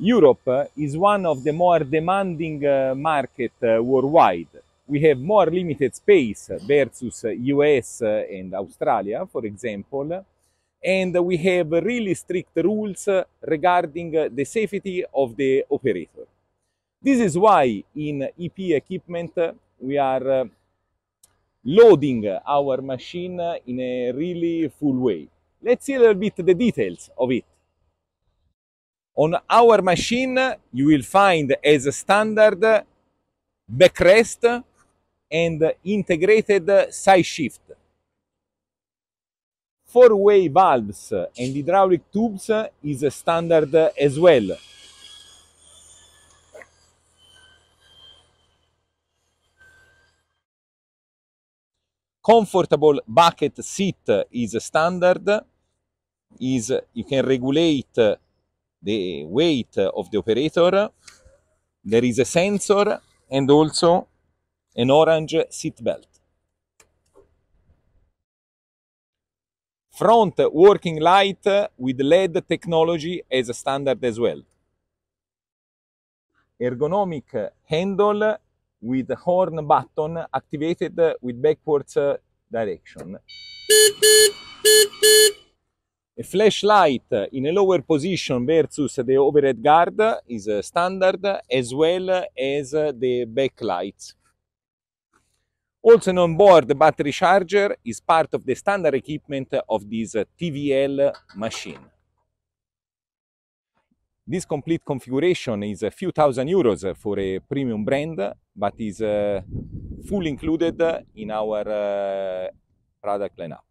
Europe is one of the more demanding uh, uh, worldwide. We have more limited space versus US uh, and Australia, for example, and we have really strict rules regarding uh, the safety of the operator. This is why in EP equipment uh, we are loading our machine in a really full way. Let's see a little bit the details of it. On our machine, you will find as a standard backrest and integrated side shift. Four-way valves and hydraulic tubes is a standard as well. Comfortable bucket seat is a standard. Is you can regulate the weight of the operator, there is a sensor and also an orange seat belt. Front working light with LED technology as a standard as well. Ergonomic handle with horn button activated with backwards direction. A flashlight in a lower position versus the overhead guard is uh, standard as well as the backlights. Also an onboard battery charger is part of the standard equipment of this uh, TVL machine. This complete configuration is a few thousand euros for a premium brand, but is uh, fully included in our product lineup.